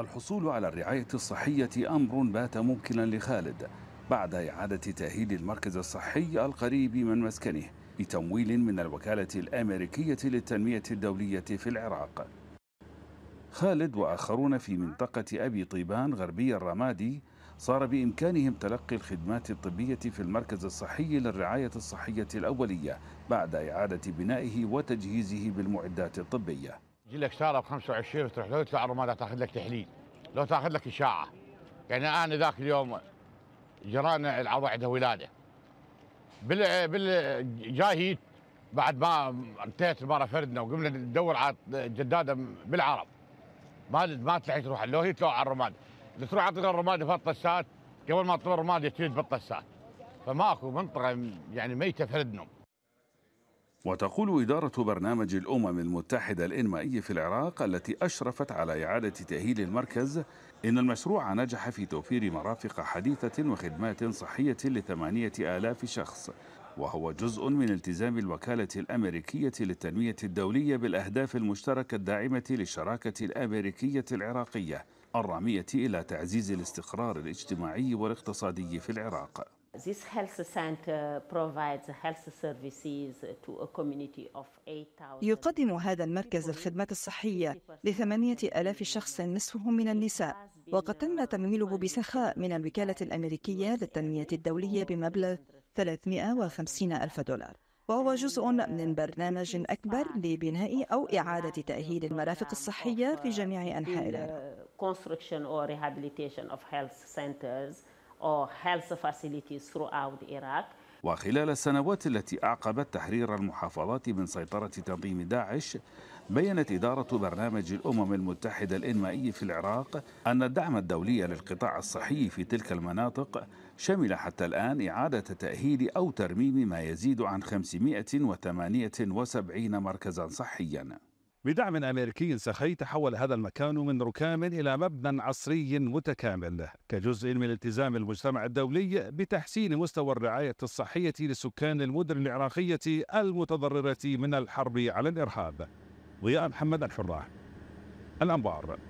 الحصول على الرعاية الصحية أمر بات ممكنا لخالد بعد إعادة تأهيل المركز الصحي القريب من مسكنه بتمويل من الوكالة الأمريكية للتنمية الدولية في العراق خالد وآخرون في منطقة أبي طيبان غربي الرمادي صار بإمكانهم تلقي الخدمات الطبية في المركز الصحي للرعاية الصحية الأولية بعد إعادة بنائه وتجهيزه بالمعدات الطبية تجي لك ساره ب 25 وتروح لو تطلع الرماده تاخذ لك تحليل لو تاخذ لك اشاعه يعني انا ذاك اليوم جيران العضو عنده ولاده بال بال بعد ما انتهت المباراه فردنا وقمنا ندور على جداده بالعرب ما ما تلحق تروح لو هي تلوع على الرماد اذا تروح على الرماد فيها الطسات قبل ما تطلع الرماد تجد بالطسات فماكو منطقه يعني ميته فردنا وتقول إدارة برنامج الأمم المتحدة الإنمائي في العراق التي أشرفت على إعادة تأهيل المركز إن المشروع نجح في توفير مرافق حديثة وخدمات صحية لثمانية آلاف شخص وهو جزء من التزام الوكالة الأمريكية للتنمية الدولية بالأهداف المشتركة الداعمة للشراكة الأمريكية العراقية الرامية إلى تعزيز الاستقرار الاجتماعي والاقتصادي في العراق This health center provides health services to a community of يقدم هذا المركز الخدمات الصحية لثمانية ألاف شخص نصفهم من النساء وقد تم تمويله بسخاء من الوكالة الأمريكية للتنمية الدولية بمبلغ 350 ألف دولار وهو جزء من برنامج أكبر لبناء أو إعادة تأهيل المرافق الصحية في جميع أنحاء العراق construction or rehabilitation of health centers or health facilities throughout Iraq. وخلال السنوات التي أعقبت تحرير المحافظات من سيطرة تنظيم داعش بيّنت إدارة برنامج الأمم المتحدة الإنمائي في العراق أن الدعم الدولي للقطاع الصحي في تلك المناطق شمل حتى الآن إعادة تأهيل أو ترميم ما يزيد عن 578 مركزا صحيا بدعم أمريكي سخي تحول هذا المكان من ركام إلى مبنى عصري متكامل كجزء من التزام المجتمع الدولي بتحسين مستوى الرعاية الصحية لسكان المدن العراقية المتضررة من الحرب على الإرهاب ضياء محمد الحراح الأنبار